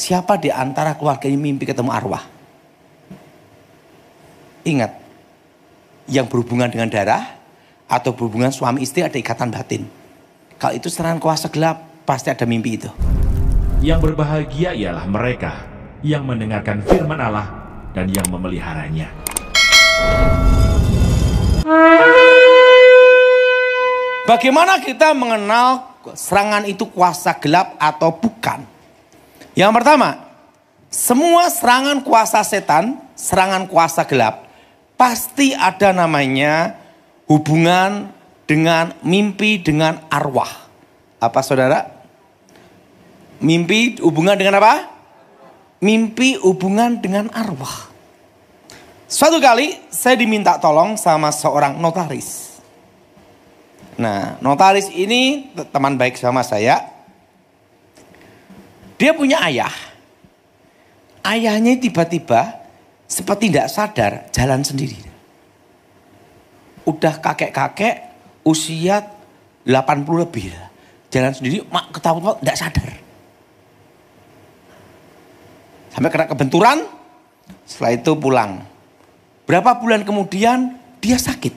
Siapa di antara keluarga ini mimpi ketemu arwah? Ingat, yang berhubungan dengan darah atau berhubungan suami istri ada ikatan batin. Kalau itu serangan kuasa gelap, pasti ada mimpi itu. Yang berbahagia ialah mereka yang mendengarkan firman Allah dan yang memeliharanya. Bagaimana kita mengenal serangan itu kuasa gelap atau bukan? Yang pertama, semua serangan kuasa setan, serangan kuasa gelap, pasti ada namanya hubungan dengan mimpi dengan arwah. Apa saudara? Mimpi hubungan dengan apa? Mimpi hubungan dengan arwah. Suatu kali saya diminta tolong sama seorang notaris. Nah, notaris ini teman baik sama saya. Dia punya ayah. Ayahnya tiba-tiba seperti tidak sadar jalan sendiri. Udah kakek-kakek usia 80 lebih. Jalan sendiri mak ketahuan tidak sadar. Sampai kena kebenturan, setelah itu pulang. Berapa bulan kemudian dia sakit.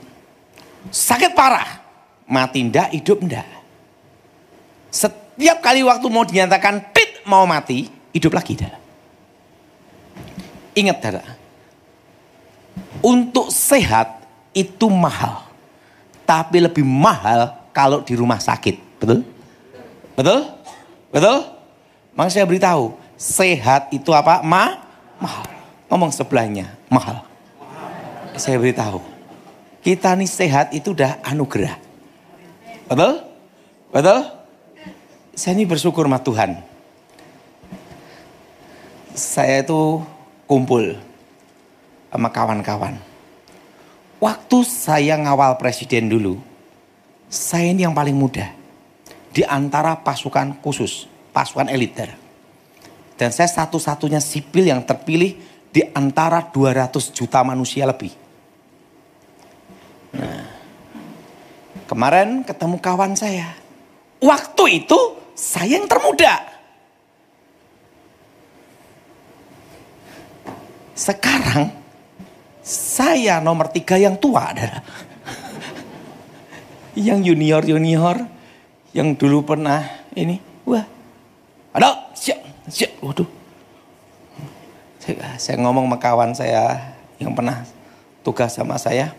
Sakit parah. Mati ndak, hidup ndak. Setelah Tiap kali waktu mau dinyatakan tit mau mati, hidup lagi darah. Ingat darah. Untuk sehat itu mahal. Tapi lebih mahal kalau di rumah sakit. Betul? Betul? Betul? Mang saya beritahu, sehat itu apa? Ma? Mahal. Ngomong sebelahnya, mahal. Saya beritahu, kita nih sehat itu udah anugerah. Betul? Betul? saya ini bersyukur sama Tuhan. Saya itu kumpul sama kawan-kawan. Waktu saya ngawal presiden dulu, saya ini yang paling muda. Di antara pasukan khusus, pasukan eliter. Dan saya satu-satunya sipil yang terpilih di antara 200 juta manusia lebih. Nah, kemarin ketemu kawan saya. Waktu itu saya yang termuda. Sekarang saya nomor tiga yang tua. Adalah. yang junior-junior, yang dulu pernah ini, wah, ada, siap, siap, waduh. Saya, saya ngomong sama kawan saya yang pernah tugas sama saya,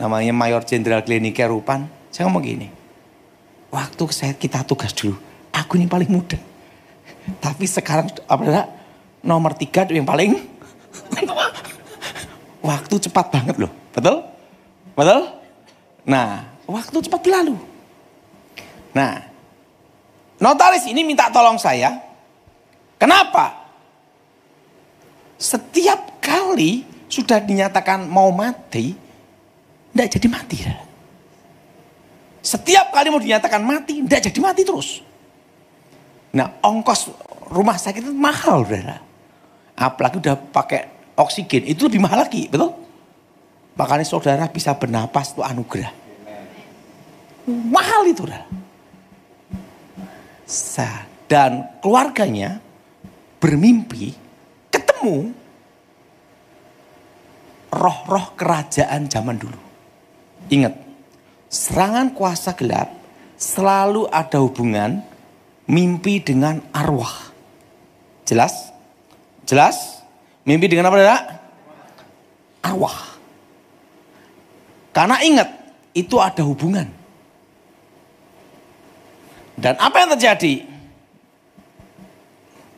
namanya Mayor Jenderal Klinik Kerupan. saya ngomong gini, waktu saya kita tugas dulu, aku ini paling muda. Tapi sekarang apa nomor tiga yang paling waktu cepat banget loh, betul? Betul? Nah, waktu cepat berlalu. Nah, notaris ini minta tolong saya. Kenapa? Setiap kali sudah dinyatakan mau mati, tidak jadi mati. Setiap kali mau dinyatakan mati, tidak jadi mati terus. Nah ongkos rumah sakit itu mahal saudara. Apalagi udah pakai oksigen, itu lebih mahal lagi, betul? Makanya saudara bisa bernapas itu anugerah. Mahal itu saudara. Dan keluarganya bermimpi ketemu roh-roh kerajaan zaman dulu. Ingat, serangan kuasa gelap selalu ada hubungan mimpi dengan arwah. Jelas? Jelas? Mimpi dengan apa tidak? Arwah. Karena ingat, itu ada hubungan. Dan apa yang terjadi?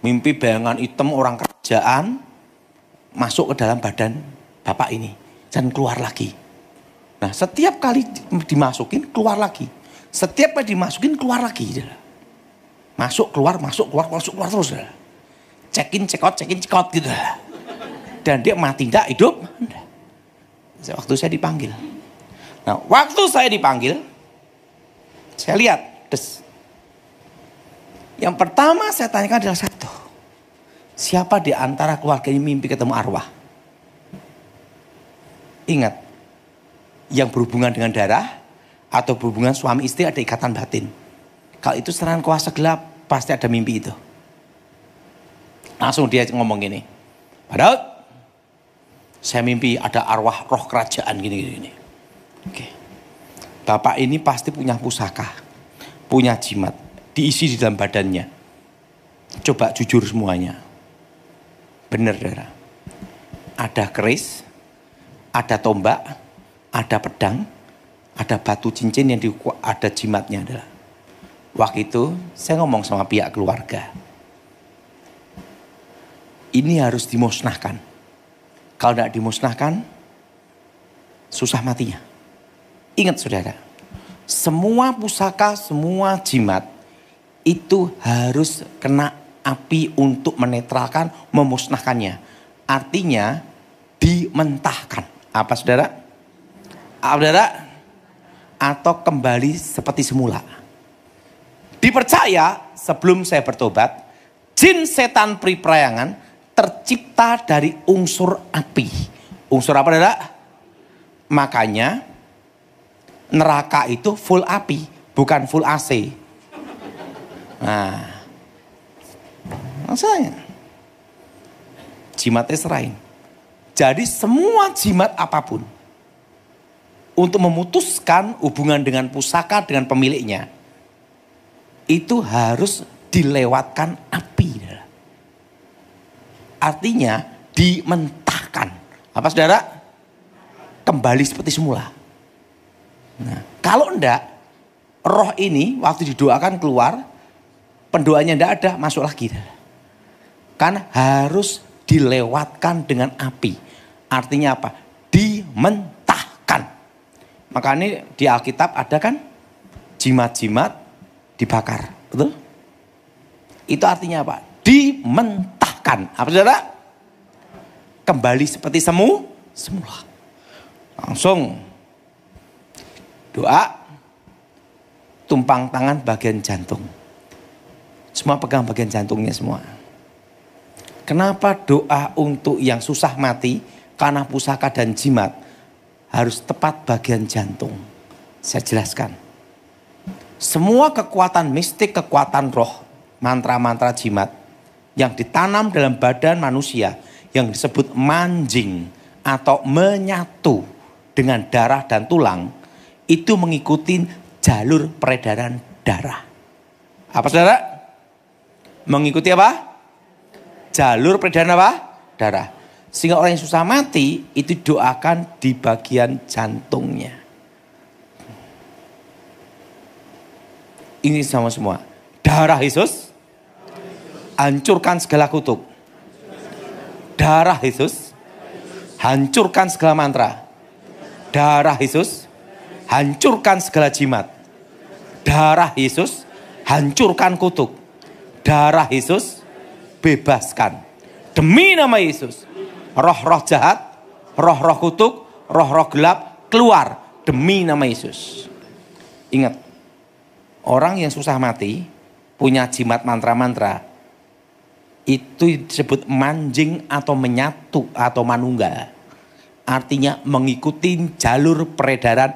Mimpi bayangan hitam orang kerjaan masuk ke dalam badan bapak ini dan keluar lagi. Nah setiap kali dimasukin keluar lagi. Setiap kali dimasukin keluar lagi. Gitu masuk keluar, masuk keluar, masuk keluar terus. Gitu check in, check out, check in, check out gitu. Dan dia mati tidak hidup. Nah, waktu saya dipanggil. Nah waktu saya dipanggil. Saya lihat. Des. Yang pertama saya tanyakan adalah satu. Siapa di antara keluarga ini mimpi ketemu arwah? Ingat, yang berhubungan dengan darah atau berhubungan suami istri ada ikatan batin. Kalau itu serangan kuasa gelap, pasti ada mimpi itu. Langsung dia ngomong gini, Padahal saya mimpi ada arwah roh kerajaan gini gini. gini. Oke. Bapak ini pasti punya pusaka, punya jimat, diisi di dalam badannya. Coba jujur semuanya. Benar darah. Ada keris, ada tombak, ada pedang, ada batu cincin yang diukur, ada jimatnya adalah. Waktu itu saya ngomong sama pihak keluarga. Ini harus dimusnahkan. Kalau tidak dimusnahkan, susah matinya. Ingat saudara, semua pusaka, semua jimat itu harus kena api untuk menetralkan, memusnahkannya. Artinya dimentahkan. Apa saudara? Ah, saudara, atau kembali seperti semula. Dipercaya sebelum saya bertobat, jin setan priprayangan tercipta dari unsur api. Unsur apa, Saudara? Makanya neraka itu full api, bukan full AC. Nah, maksudnya jimatnya serain. Jadi semua jimat apapun untuk memutuskan hubungan dengan pusaka dengan pemiliknya itu harus dilewatkan api. Artinya dimentahkan. Apa saudara? Kembali seperti semula. Nah, kalau enggak, roh ini waktu didoakan keluar, pendoanya enggak ada, masuk lagi. Kan harus dilewatkan dengan api. Artinya apa? Dimentahkan Makanya di Alkitab ada kan jimat-jimat dibakar, betul? Itu artinya apa? Dimentahkan. Apa saudara? Kembali seperti semu semula. Langsung doa tumpang tangan bagian jantung. Semua pegang bagian jantungnya semua. Kenapa doa untuk yang susah mati karena pusaka dan jimat? harus tepat bagian jantung. Saya jelaskan. Semua kekuatan mistik, kekuatan roh, mantra-mantra jimat yang ditanam dalam badan manusia yang disebut manjing atau menyatu dengan darah dan tulang itu mengikuti jalur peredaran darah. Apa saudara? Mengikuti apa? Jalur peredaran apa? Darah. Sehingga orang yang susah mati itu doakan di bagian jantungnya. Ini sama semua. Darah Yesus hancurkan segala kutuk. Darah Yesus hancurkan segala mantra. Darah Yesus hancurkan segala jimat. Darah Yesus hancurkan kutuk. Darah Yesus bebaskan. Demi nama Yesus roh-roh jahat, roh-roh kutuk, roh-roh gelap keluar demi nama Yesus. Ingat, orang yang susah mati punya jimat mantra-mantra itu disebut manjing atau menyatu atau manunggal. Artinya mengikuti jalur peredaran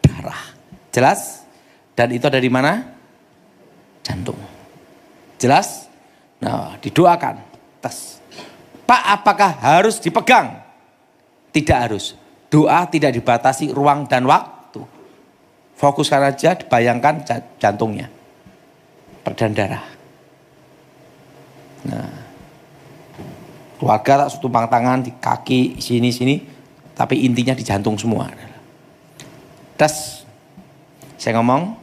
darah. Jelas? Dan itu ada di mana? Jantung. Jelas? Nah, didoakan. Tes. Pak, apakah harus dipegang? Tidak harus. Doa tidak dibatasi ruang dan waktu. Fokuskan aja, bayangkan jantungnya. Perdan darah. Nah, keluarga tak tumpang tangan di kaki sini sini, tapi intinya di jantung semua. Tes, saya ngomong,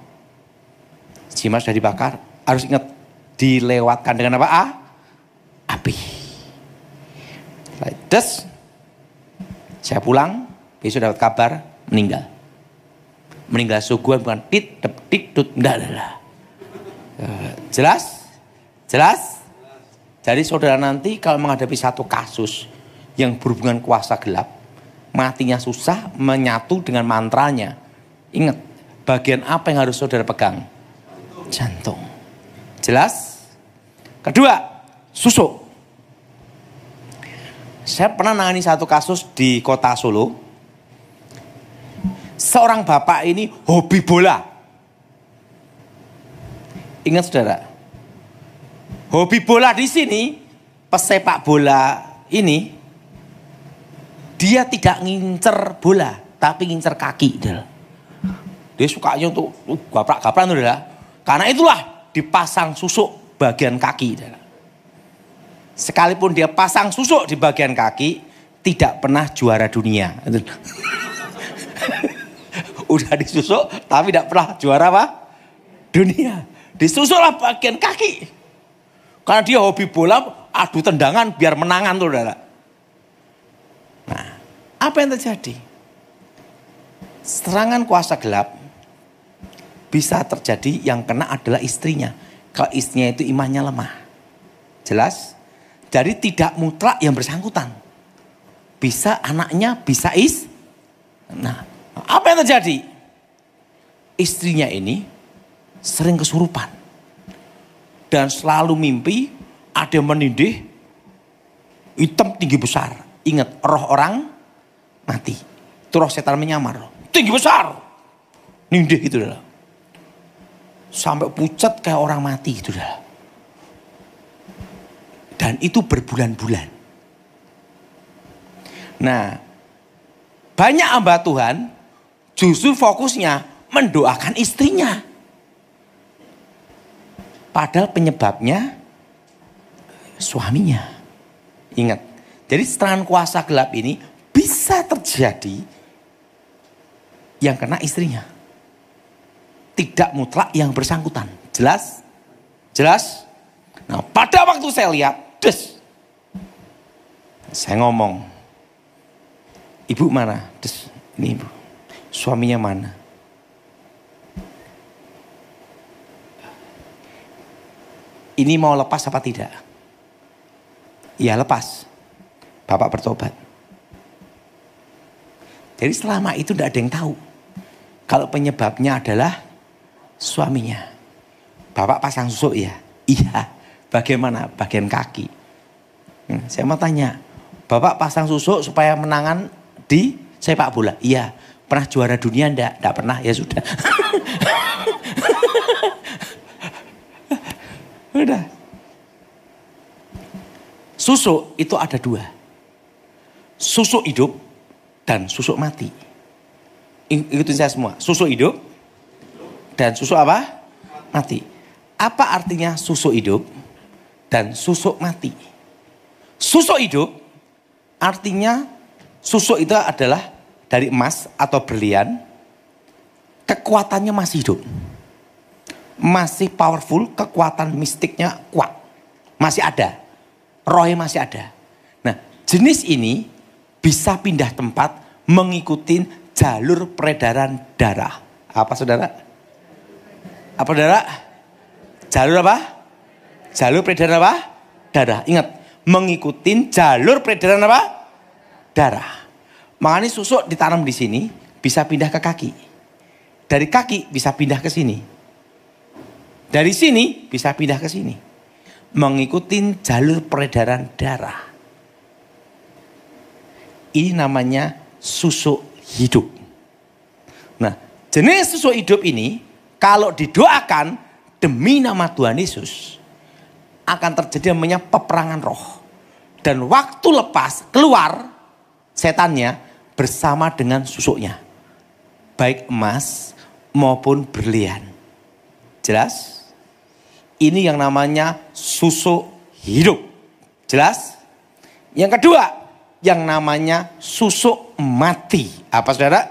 jimat sudah dibakar, harus ingat dilewatkan dengan apa? a ah, api. Baik, des. Saya pulang, besok dapat kabar meninggal. Meninggal suguhan bukan tit, tep tit tut, enggak, enggak. Eh, jelas? Jelas? Jadi saudara nanti kalau menghadapi satu kasus yang berhubungan kuasa gelap, matinya susah menyatu dengan mantranya. Ingat, bagian apa yang harus saudara pegang? Jantung. Jelas? Kedua, susuk. Saya pernah nangani satu kasus di kota Solo. Seorang bapak ini hobi bola. Ingat saudara, hobi bola di sini, pesepak bola ini, dia tidak ngincer bola, tapi ngincer kaki. Dia suka sukanya untuk gaprak-gaprak. Karena itulah dipasang susuk bagian kaki. Sekalipun dia pasang susuk di bagian kaki, tidak pernah juara dunia. Udah disusuk, tapi tidak pernah juara apa? Dunia. Disusuklah bagian kaki. Karena dia hobi bola, adu tendangan biar menangan tuh, saudara. Nah, apa yang terjadi? Serangan kuasa gelap bisa terjadi yang kena adalah istrinya. Kalau istrinya itu imannya lemah. Jelas? Jadi tidak mutlak yang bersangkutan. Bisa anaknya, bisa is. Nah, apa yang terjadi? Istrinya ini sering kesurupan. Dan selalu mimpi ada yang menindih hitam tinggi besar. Ingat, roh orang mati. Itu roh setan menyamar. Tinggi besar. Nindih itu adalah. Sampai pucat kayak orang mati itu adalah. Dan itu berbulan-bulan. Nah, banyak hamba Tuhan justru fokusnya mendoakan istrinya. Padahal penyebabnya suaminya. Ingat, jadi serangan kuasa gelap ini bisa terjadi yang kena istrinya. Tidak mutlak yang bersangkutan. Jelas? Jelas? Nah pada waktu saya lihat, des. Saya ngomong, ibu mana? Des, ini ibu. Suaminya mana? Ini mau lepas apa tidak? Ya lepas. Bapak bertobat. Jadi selama itu tidak ada yang tahu. Kalau penyebabnya adalah suaminya. Bapak pasang susuk ya? Iya. Bagaimana? Bagian kaki. Hmm, saya mau tanya, Bapak pasang susuk supaya menangan di sepak bola? Iya. Pernah juara dunia ndak? Enggak pernah, ya sudah. Udah. Susuk itu ada dua. Susuk hidup dan susuk mati. Ikutin saya semua. Susuk hidup dan susuk apa? Mati. Apa artinya susuk hidup? dan susuk mati. Susuk hidup artinya susuk itu adalah dari emas atau berlian. Kekuatannya masih hidup. Masih powerful, kekuatan mistiknya kuat. Masih ada. Rohnya masih ada. Nah, jenis ini bisa pindah tempat mengikuti jalur peredaran darah. Apa saudara? Apa saudara? Jalur apa? Jalur peredaran apa? Darah. Ingat, mengikuti jalur peredaran apa? Darah. Makanya susuk ditanam di sini bisa pindah ke kaki. Dari kaki bisa pindah ke sini. Dari sini bisa pindah ke sini. Mengikuti jalur peredaran darah. Ini namanya susuk hidup. Nah, jenis susuk hidup ini kalau didoakan demi nama Tuhan Yesus, akan terjadi namanya peperangan roh. Dan waktu lepas keluar setannya bersama dengan susuknya. Baik emas maupun berlian. Jelas? Ini yang namanya susuk hidup. Jelas? Yang kedua, yang namanya susuk mati. Apa saudara?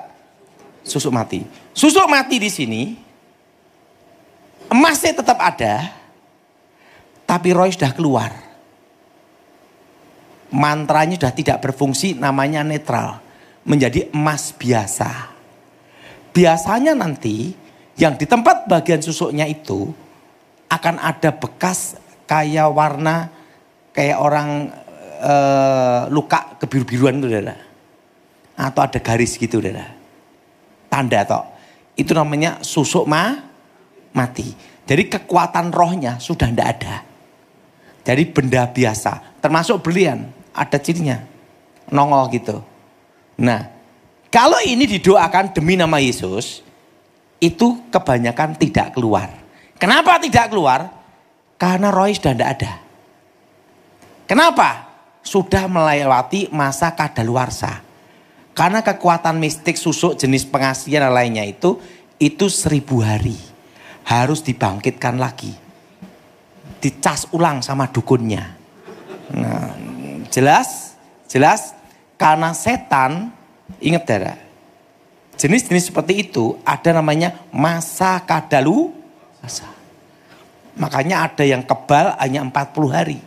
Susuk mati. Susuk mati di sini emasnya tetap ada, tapi Roy sudah keluar. Mantranya sudah tidak berfungsi namanya netral. Menjadi emas biasa. Biasanya nanti yang di tempat bagian susuknya itu akan ada bekas kayak warna kayak orang e, luka kebiru-biruan itu dada. Atau ada garis gitu dada. Tanda atau Itu namanya susuk ma mati. Jadi kekuatan rohnya sudah tidak ada. Dari benda biasa, termasuk belian, ada cirinya. Nongol gitu. Nah, kalau ini didoakan demi nama Yesus, itu kebanyakan tidak keluar. Kenapa tidak keluar? Karena Roy sudah tidak ada. Kenapa? Sudah melewati masa kadaluarsa. Karena kekuatan mistik susuk jenis pengasihan lainnya itu, itu seribu hari. Harus dibangkitkan lagi dicas ulang sama dukunnya. Nah, jelas, jelas karena setan ingat darah. Jenis-jenis seperti itu ada namanya masa kadalu masa. Makanya ada yang kebal hanya 40 hari.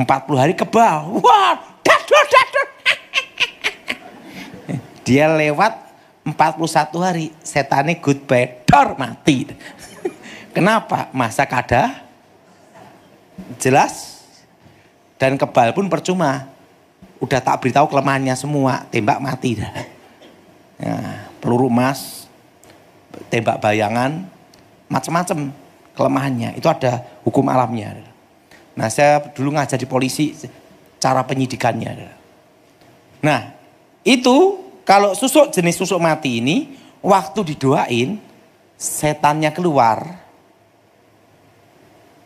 40 hari kebal. Wah, dadur, dadur. Dia lewat 41 hari ini goodbye dor mati. Kenapa? Masa kada jelas dan kebal pun percuma. Udah tak beritahu kelemahannya semua, tembak mati dah. Ya, peluru emas, tembak bayangan, macam-macam kelemahannya. Itu ada hukum alamnya. Nah saya dulu ngajar di polisi cara penyidikannya. Nah itu kalau susuk jenis susuk mati ini waktu didoain setannya keluar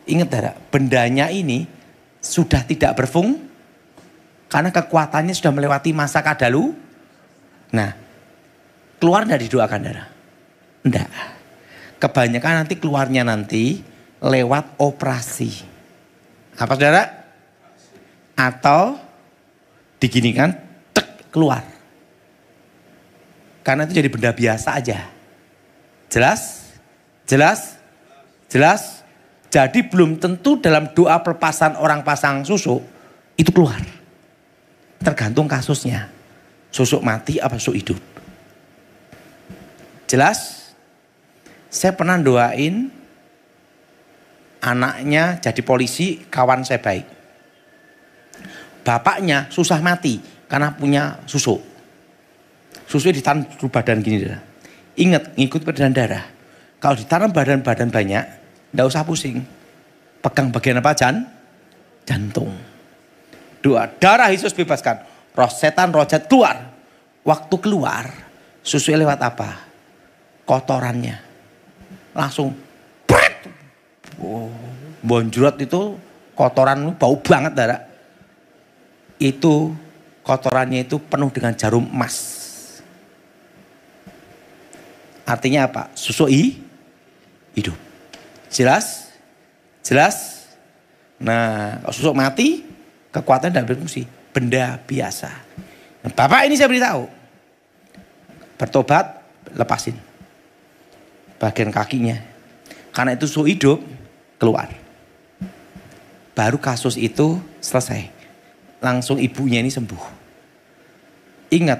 Ingat darah bendanya ini sudah tidak berfung karena kekuatannya sudah melewati masa kadalu. Nah, keluar dari didoakan darah. Enggak. Kebanyakan nanti keluarnya nanti lewat operasi. Apa saudara? Atau diginikan, tek, keluar. Karena itu jadi benda biasa aja. Jelas? Jelas? Jelas? Jadi belum tentu dalam doa perpasan orang pasang susuk itu keluar. Tergantung kasusnya. Susuk mati apa susuk hidup. Jelas? Saya pernah doain anaknya jadi polisi, kawan saya baik. Bapaknya susah mati karena punya susuk. Susuknya di badan gini. Ingat, ngikut peredaran darah. Kalau ditanam badan-badan banyak, tidak usah pusing. Pegang bagian apa? Jan? Jantung. Dua, darah Yesus bebaskan. Roh setan, roh jahat keluar. Waktu keluar, susu lewat apa? Kotorannya. Langsung. Oh, bonjrot itu kotoran bau banget darah. Itu kotorannya itu penuh dengan jarum emas. Artinya apa? Susu i, hidup. Jelas? Jelas? Nah, sosok mati, kekuatan dan berfungsi. Benda biasa. Nah, Bapak ini saya beritahu. Bertobat, lepasin. Bagian kakinya. Karena itu sosok hidup, keluar. Baru kasus itu selesai. Langsung ibunya ini sembuh. Ingat,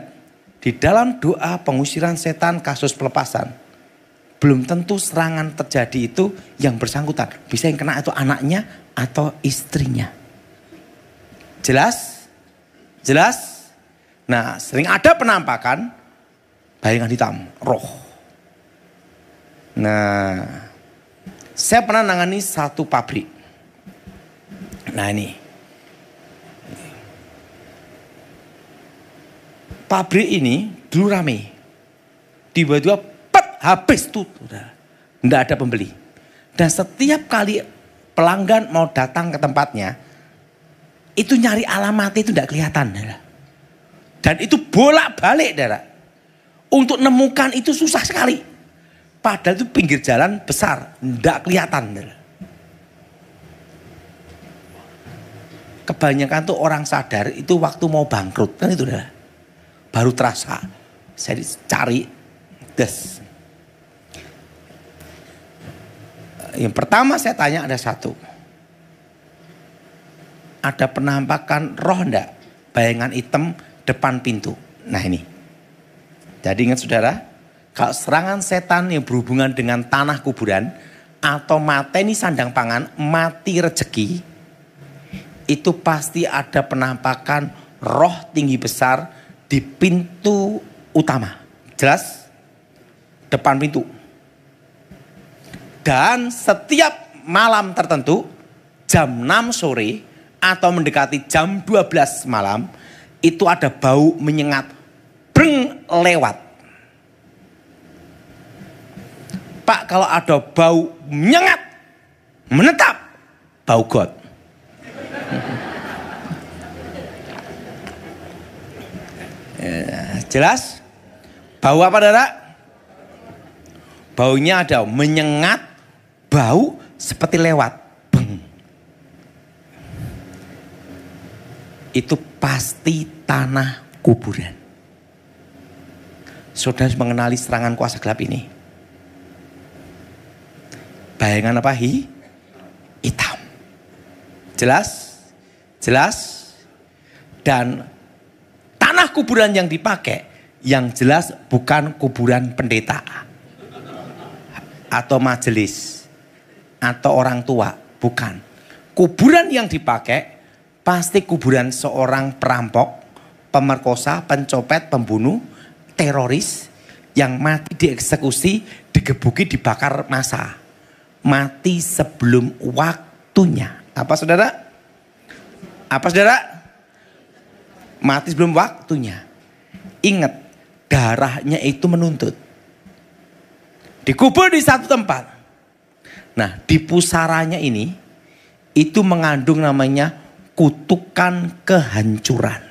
di dalam doa pengusiran setan kasus pelepasan, belum tentu serangan terjadi itu yang bersangkutan. Bisa yang kena itu anaknya atau istrinya. Jelas? Jelas? Nah, sering ada penampakan bayangan hitam, roh. Nah, saya pernah nangani satu pabrik. Nah ini. Pabrik ini dulu rame. Tiba-tiba habis itu. Tidak ada pembeli. Dan setiap kali pelanggan mau datang ke tempatnya, itu nyari alamat itu tidak kelihatan. Dan itu bolak-balik, Untuk nemukan itu susah sekali. Padahal itu pinggir jalan besar, tidak kelihatan. Kebanyakan tuh orang sadar itu waktu mau bangkrut kan itu, udah Baru terasa. Saya cari, des, yang pertama saya tanya ada satu. Ada penampakan roh ndak? Bayangan hitam depan pintu. Nah ini. Jadi ingat saudara, kalau serangan setan yang berhubungan dengan tanah kuburan atau mateni sandang pangan, mati rezeki, itu pasti ada penampakan roh tinggi besar di pintu utama. Jelas? Depan pintu. Dan setiap malam tertentu jam 6 sore atau mendekati jam 12 malam itu ada bau menyengat breng lewat. Pak kalau ada bau menyengat menetap bau got. Ya, jelas? Bau apa, darah Baunya ada menyengat, bau seperti lewat. Beng. Itu pasti tanah kuburan. Saudara mengenali serangan kuasa gelap ini. Bayangan apa? Hi? Hitam. Jelas? Jelas? Dan tanah kuburan yang dipakai yang jelas bukan kuburan pendeta atau majelis atau orang tua, bukan. Kuburan yang dipakai pasti kuburan seorang perampok, pemerkosa, pencopet, pembunuh, teroris yang mati dieksekusi, digebuki, dibakar masa. Mati sebelum waktunya. Apa saudara? Apa saudara? Mati sebelum waktunya. Ingat, darahnya itu menuntut. Dikubur di satu tempat Nah, di pusaranya ini itu mengandung namanya kutukan kehancuran.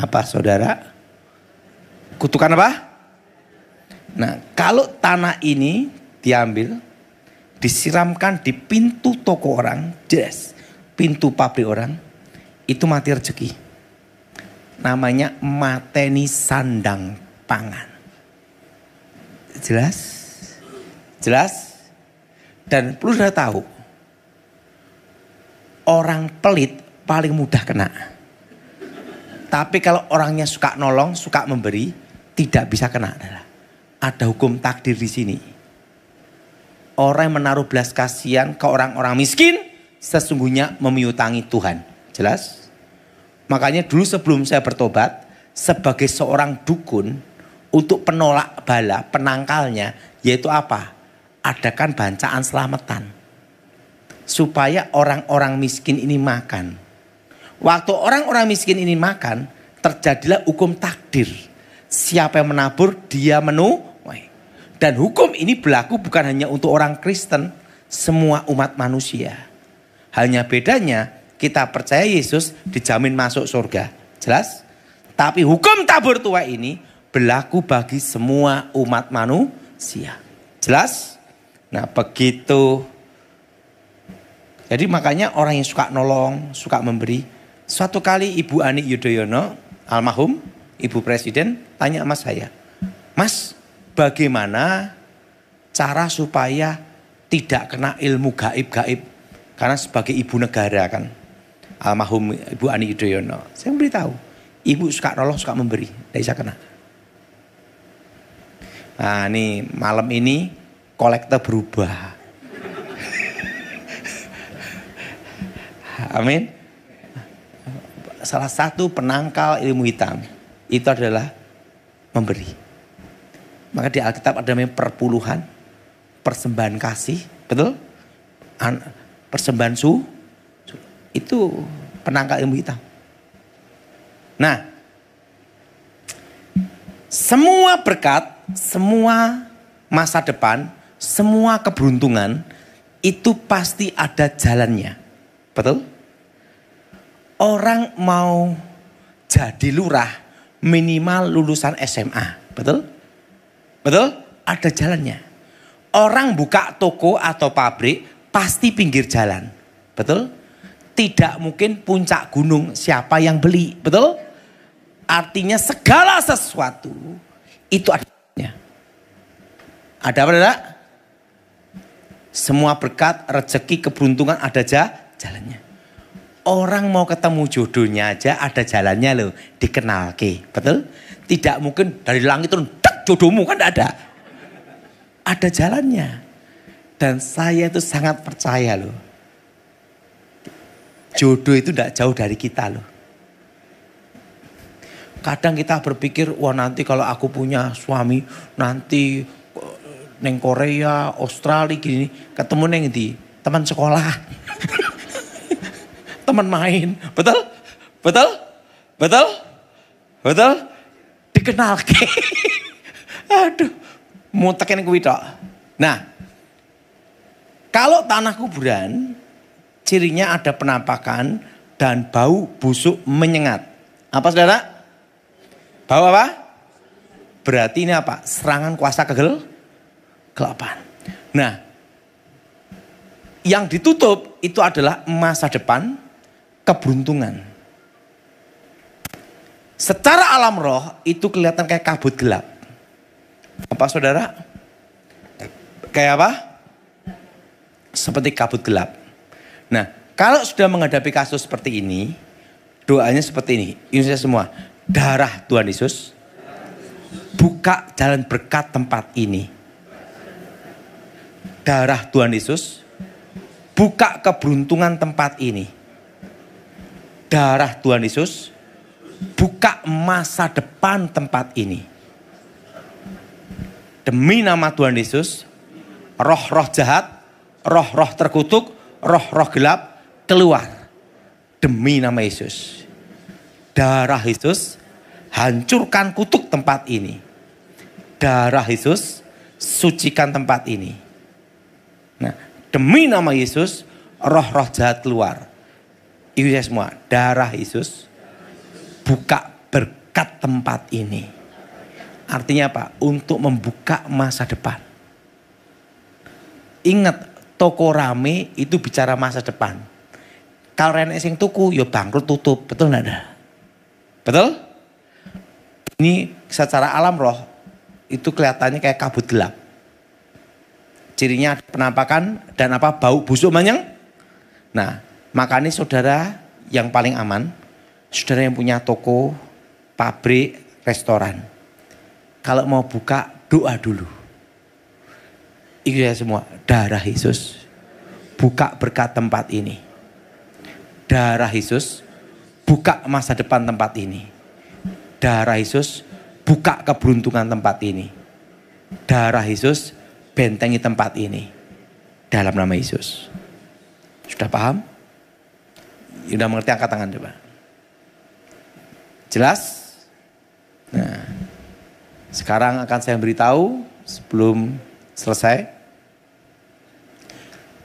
Apa saudara? Kutukan apa? Nah, kalau tanah ini diambil, disiramkan di pintu toko orang, jelas, pintu pabrik orang, itu mati rezeki. Namanya mateni sandang pangan. Jelas? Jelas? Dan perlu sudah tahu, orang pelit paling mudah kena. Tapi kalau orangnya suka nolong, suka memberi, tidak bisa kena. Ada hukum takdir di sini. Orang yang menaruh belas kasihan ke orang-orang miskin, sesungguhnya memiutangi Tuhan. Jelas? Makanya dulu sebelum saya bertobat, sebagai seorang dukun, untuk penolak bala, penangkalnya, yaitu apa? adakan bancaan selamatan. Supaya orang-orang miskin ini makan. Waktu orang-orang miskin ini makan, terjadilah hukum takdir. Siapa yang menabur, dia menuai. Dan hukum ini berlaku bukan hanya untuk orang Kristen, semua umat manusia. Hanya bedanya kita percaya Yesus dijamin masuk surga. Jelas? Tapi hukum tabur tua ini berlaku bagi semua umat manusia. Jelas? Nah begitu. Jadi makanya orang yang suka nolong, suka memberi. Suatu kali Ibu Ani Yudhoyono, almarhum, Ibu Presiden, tanya sama saya. Mas, bagaimana cara supaya tidak kena ilmu gaib-gaib? Karena sebagai ibu negara kan, almarhum Ibu Ani Yudhoyono. Saya memberitahu, ibu suka nolong, suka memberi. Tidak bisa kena. Nah ini malam ini Kolektor berubah. Amin. Salah satu penangkal ilmu hitam itu adalah memberi. Maka di Alkitab ada namanya perpuluhan, persembahan kasih, betul? An persembahan su, su, itu penangkal ilmu hitam. Nah, semua berkat, semua masa depan semua keberuntungan itu pasti ada jalannya. Betul? Orang mau jadi lurah minimal lulusan SMA. Betul? Betul? Ada jalannya. Orang buka toko atau pabrik pasti pinggir jalan. Betul? Tidak mungkin puncak gunung siapa yang beli. Betul? Artinya segala sesuatu itu ada. Ada apa tidak? Semua berkat, rezeki, keberuntungan ada aja jalannya. Orang mau ketemu jodohnya aja ada jalannya loh, dikenal ke, betul? Tidak mungkin dari langit turun, tak jodohmu kan tidak ada. Ada jalannya. Dan saya itu sangat percaya loh. Jodoh itu tidak jauh dari kita loh. Kadang kita berpikir, wah nanti kalau aku punya suami, nanti neng Korea, Australia gini, ketemu neng di teman sekolah. teman main, betul? Betul? Betul? Betul? Dikenal ke. Aduh, mutekin kuwi tok. Nah, kalau tanah kuburan cirinya ada penampakan dan bau busuk menyengat. Apa saudara? Bau apa? Berarti ini apa? Serangan kuasa kegel? Kelapan. Nah, yang ditutup itu adalah masa depan keberuntungan. Secara alam roh itu kelihatan kayak kabut gelap. Apa saudara? Kayak apa? Seperti kabut gelap. Nah, kalau sudah menghadapi kasus seperti ini, doanya seperti ini. Ini semua, darah Tuhan Yesus buka jalan berkat tempat ini darah Tuhan Yesus, buka keberuntungan tempat ini. Darah Tuhan Yesus, buka masa depan tempat ini. Demi nama Tuhan Yesus, roh-roh jahat, roh-roh terkutuk, roh-roh gelap keluar. Demi nama Yesus. Darah Yesus, hancurkan kutuk tempat ini. Darah Yesus, sucikan tempat ini Nah, demi nama Yesus, roh-roh jahat keluar. Itu ya semua, darah Yesus buka berkat tempat ini. Artinya apa? Untuk membuka masa depan. Ingat, toko rame itu bicara masa depan. Kalau renek sing tuku, yo ya bangkrut tutup. Betul nggak ada? Betul? Ini secara alam roh, itu kelihatannya kayak kabut gelap Cirinya penampakan dan apa? Bau busuk manyang. Nah, makanya saudara yang paling aman, saudara yang punya toko, pabrik, restoran. Kalau mau buka, doa dulu. Itu ya semua, darah Yesus. Buka berkat tempat ini. Darah Yesus, buka masa depan tempat ini. Darah Yesus, buka keberuntungan tempat ini. Darah Yesus, bentengi tempat ini dalam nama Yesus. Sudah paham? Sudah mengerti angkat tangan coba. Jelas? Nah, sekarang akan saya beritahu sebelum selesai.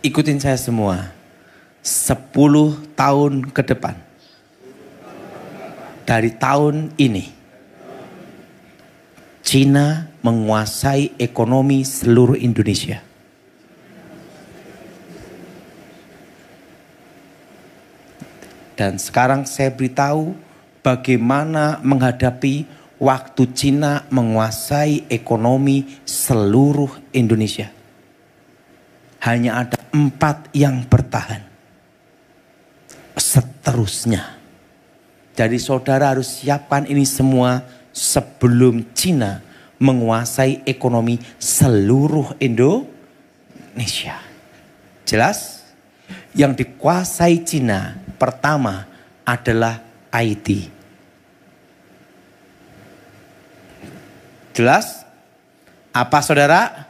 Ikutin saya semua. 10 tahun ke depan. Dari tahun ini Cina menguasai ekonomi seluruh Indonesia. Dan sekarang saya beritahu bagaimana menghadapi waktu Cina menguasai ekonomi seluruh Indonesia. Hanya ada empat yang bertahan. Seterusnya. Jadi saudara harus siapkan ini semua sebelum Cina menguasai ekonomi seluruh Indonesia. Jelas? Yang dikuasai Cina pertama adalah IT. Jelas? Apa saudara?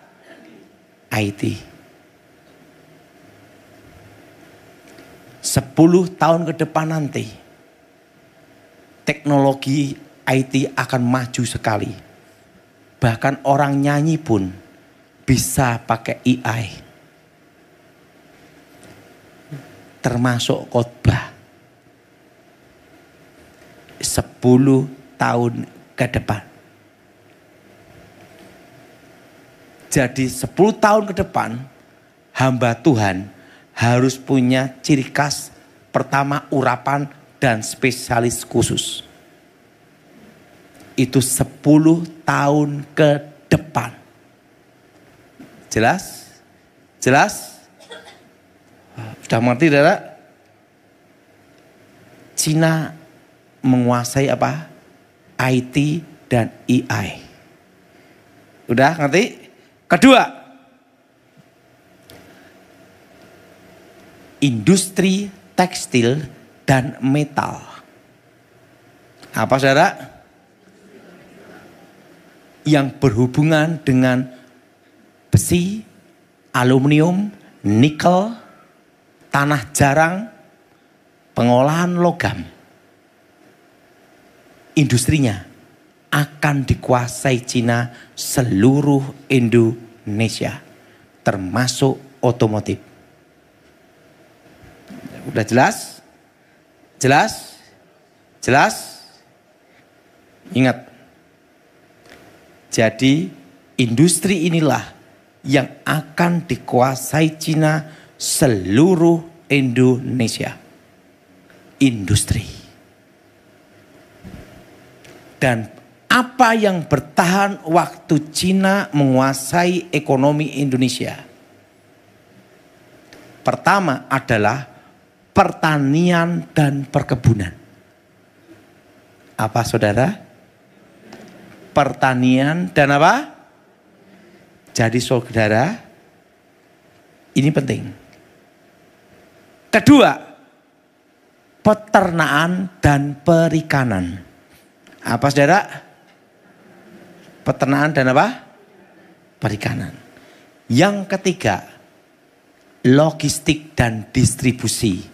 IT. Sepuluh tahun ke depan nanti teknologi IT akan maju sekali. Bahkan orang nyanyi pun bisa pakai AI. Termasuk khotbah. 10 tahun ke depan. Jadi 10 tahun ke depan hamba Tuhan harus punya ciri khas pertama urapan dan spesialis khusus itu 10 tahun ke depan. Jelas? Jelas? Sudah mengerti tidak? Cina menguasai apa? IT dan AI, e Udah ngerti? Kedua, industri tekstil dan metal. Apa saudara? yang berhubungan dengan besi, aluminium, nikel, tanah jarang, pengolahan logam. Industrinya akan dikuasai Cina seluruh Indonesia, termasuk otomotif. Udah jelas? Jelas? Jelas? Ingat, jadi industri inilah yang akan dikuasai Cina seluruh Indonesia. Industri. Dan apa yang bertahan waktu Cina menguasai ekonomi Indonesia? Pertama adalah pertanian dan perkebunan. Apa saudara? pertanian dan apa? Jadi saudara, ini penting. Kedua, peternakan dan perikanan. Apa saudara? Peternakan dan apa? Perikanan. Yang ketiga, logistik dan distribusi.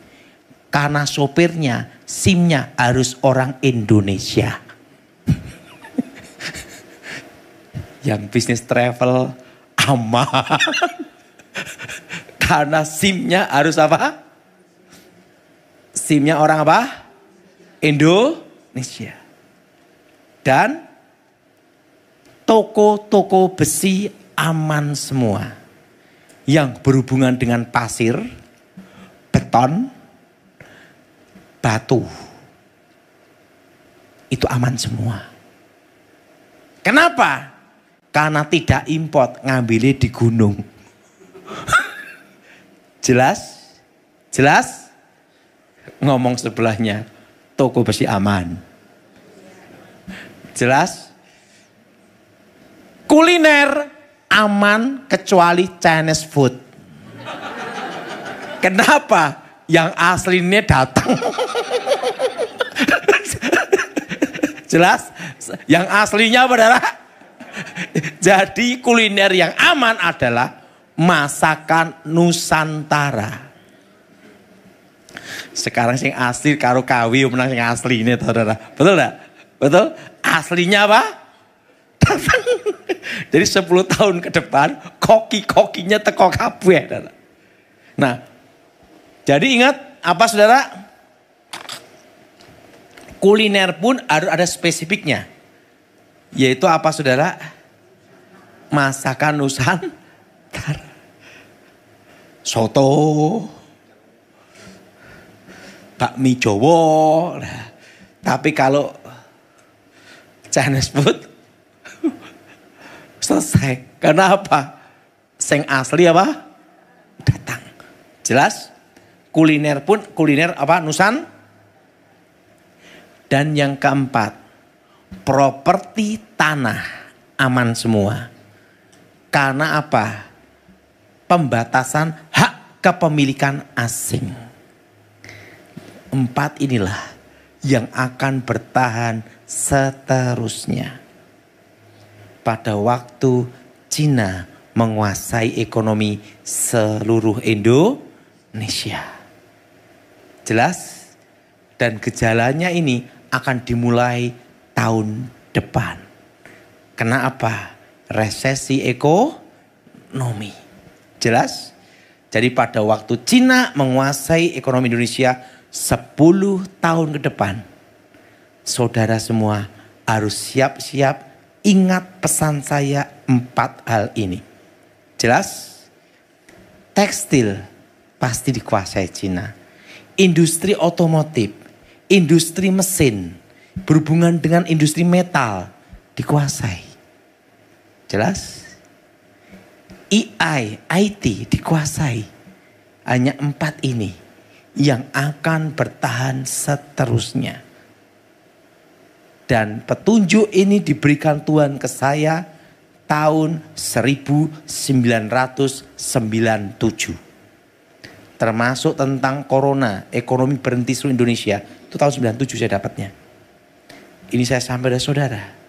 Karena sopirnya, simnya harus orang Indonesia. yang bisnis travel aman. Karena SIM-nya harus apa? SIM-nya orang apa? Indonesia. Dan toko-toko besi aman semua. Yang berhubungan dengan pasir, beton, batu. Itu aman semua. Kenapa? Karena tidak import, ngambilnya di gunung. Jelas? Jelas? Ngomong sebelahnya, toko besi aman. Jelas? Kuliner aman kecuali Chinese food. Kenapa? Yang aslinya datang. Jelas? Yang aslinya berdarah. Jadi kuliner yang aman adalah masakan Nusantara. Sekarang sing asli karo kawi menang sing asli ini saudara. Betul gak? Betul? Aslinya apa? Jadi 10 tahun ke depan koki-kokinya teko saudara. Nah, jadi ingat apa saudara? Kuliner pun harus ada spesifiknya. Yaitu apa saudara? masakan Nusantara. Soto, bakmi jowo, Nah, tapi kalau Chinese food selesai. Kenapa? Seng asli apa? Datang. Jelas? Kuliner pun kuliner apa? Nusan. Dan yang keempat, properti tanah aman semua. Karena apa? Pembatasan hak kepemilikan asing. Empat inilah yang akan bertahan seterusnya. Pada waktu Cina menguasai ekonomi seluruh Indonesia. Jelas? Dan gejalanya ini akan dimulai tahun depan. Kenapa? resesi ekonomi. Jelas? Jadi pada waktu Cina menguasai ekonomi Indonesia 10 tahun ke depan. Saudara semua harus siap-siap ingat pesan saya empat hal ini. Jelas? Tekstil pasti dikuasai Cina. Industri otomotif, industri mesin, berhubungan dengan industri metal dikuasai. Jelas? EI, IT dikuasai. Hanya empat ini yang akan bertahan seterusnya. Dan petunjuk ini diberikan Tuhan ke saya tahun 1997. Termasuk tentang corona, ekonomi berhenti seluruh Indonesia. Itu tahun 97 saya dapatnya. Ini saya sampai dari saudara.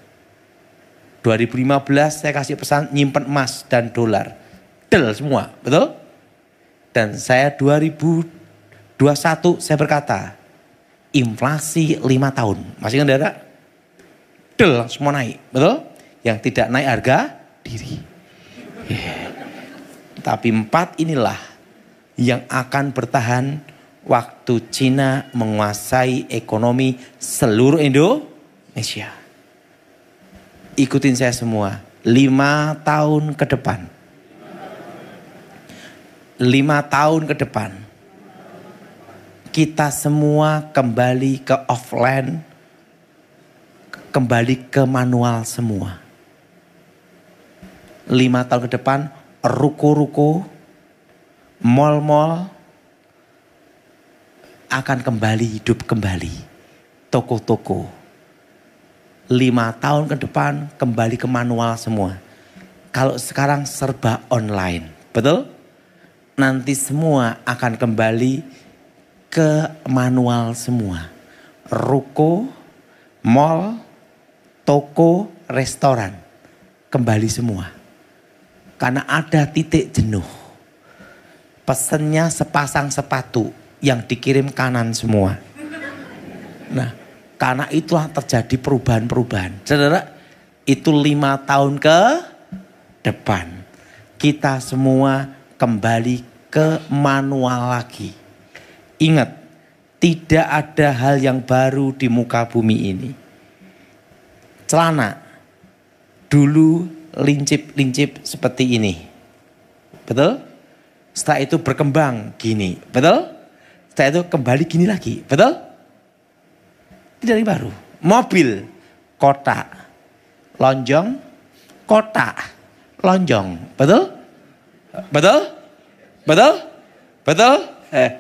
2015 saya kasih pesan nyimpen emas dan dolar. Del semua, betul? Dan saya 2021 saya berkata, inflasi 5 tahun. Masih ingat tidak? Del semua naik, betul? Yang tidak naik harga diri. Yeah. Tapi empat inilah yang akan bertahan waktu Cina menguasai ekonomi seluruh Indonesia ikutin saya semua. Lima tahun ke depan. Lima tahun ke depan. Kita semua kembali ke offline. Kembali ke manual semua. Lima tahun ke depan ruko-ruko, mal-mal akan kembali hidup kembali. Toko-toko lima tahun ke depan kembali ke manual semua. Kalau sekarang serba online, betul? Nanti semua akan kembali ke manual semua. Ruko, mall, toko, restoran. Kembali semua. Karena ada titik jenuh. Pesennya sepasang sepatu yang dikirim kanan semua. Nah, karena itulah terjadi perubahan-perubahan. Saudara, itu lima tahun ke depan. Kita semua kembali ke manual lagi. Ingat, tidak ada hal yang baru di muka bumi ini. Celana dulu lincip-lincip seperti ini. Betul? Setelah itu berkembang gini. Betul? Setelah itu kembali gini lagi. Betul? Tidak ada yang baru. Mobil, kotak Lonjong, kotak Lonjong. Betul? Betul? Betul? Betul? Eh.